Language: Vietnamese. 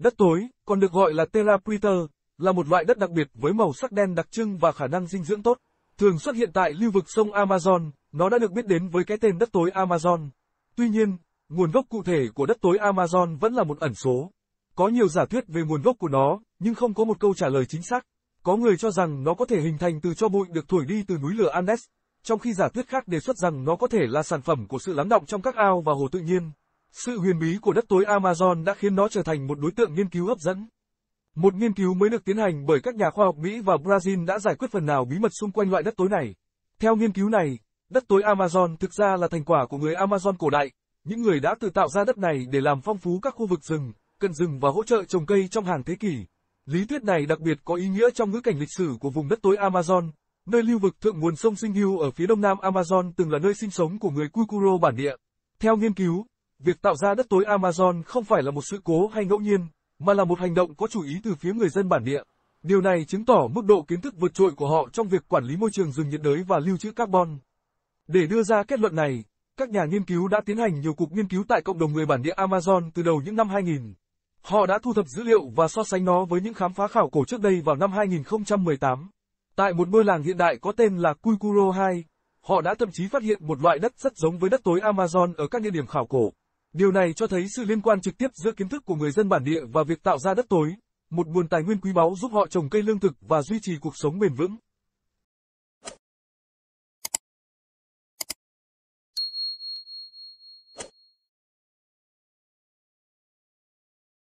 Đất tối, còn được gọi là terrapiter, là một loại đất đặc biệt với màu sắc đen đặc trưng và khả năng dinh dưỡng tốt. Thường xuất hiện tại lưu vực sông Amazon, nó đã được biết đến với cái tên đất tối Amazon. Tuy nhiên, nguồn gốc cụ thể của đất tối Amazon vẫn là một ẩn số. Có nhiều giả thuyết về nguồn gốc của nó, nhưng không có một câu trả lời chính xác. Có người cho rằng nó có thể hình thành từ cho bụi được thổi đi từ núi lửa Andes, trong khi giả thuyết khác đề xuất rằng nó có thể là sản phẩm của sự lắng động trong các ao và hồ tự nhiên. Sự huyền bí của đất tối Amazon đã khiến nó trở thành một đối tượng nghiên cứu hấp dẫn. Một nghiên cứu mới được tiến hành bởi các nhà khoa học Mỹ và Brazil đã giải quyết phần nào bí mật xung quanh loại đất tối này. Theo nghiên cứu này, đất tối Amazon thực ra là thành quả của người Amazon cổ đại, những người đã tự tạo ra đất này để làm phong phú các khu vực rừng, cận rừng và hỗ trợ trồng cây trong hàng thế kỷ. Lý thuyết này đặc biệt có ý nghĩa trong ngữ cảnh lịch sử của vùng đất tối Amazon, nơi lưu vực thượng nguồn sông Sinh Hưu ở phía đông nam Amazon từng là nơi sinh sống của người Kukuro bản địa. Theo nghiên cứu, Việc tạo ra đất tối Amazon không phải là một sự cố hay ngẫu nhiên, mà là một hành động có chủ ý từ phía người dân bản địa. Điều này chứng tỏ mức độ kiến thức vượt trội của họ trong việc quản lý môi trường rừng nhiệt đới và lưu trữ carbon. Để đưa ra kết luận này, các nhà nghiên cứu đã tiến hành nhiều cuộc nghiên cứu tại cộng đồng người bản địa Amazon từ đầu những năm 2000. Họ đã thu thập dữ liệu và so sánh nó với những khám phá khảo cổ trước đây vào năm 2018. Tại một ngôi làng hiện đại có tên là Kuikuro 2, họ đã thậm chí phát hiện một loại đất rất giống với đất tối Amazon ở các địa điểm khảo cổ. Điều này cho thấy sự liên quan trực tiếp giữa kiến thức của người dân bản địa và việc tạo ra đất tối, một nguồn tài nguyên quý báu giúp họ trồng cây lương thực và duy trì cuộc sống bền vững.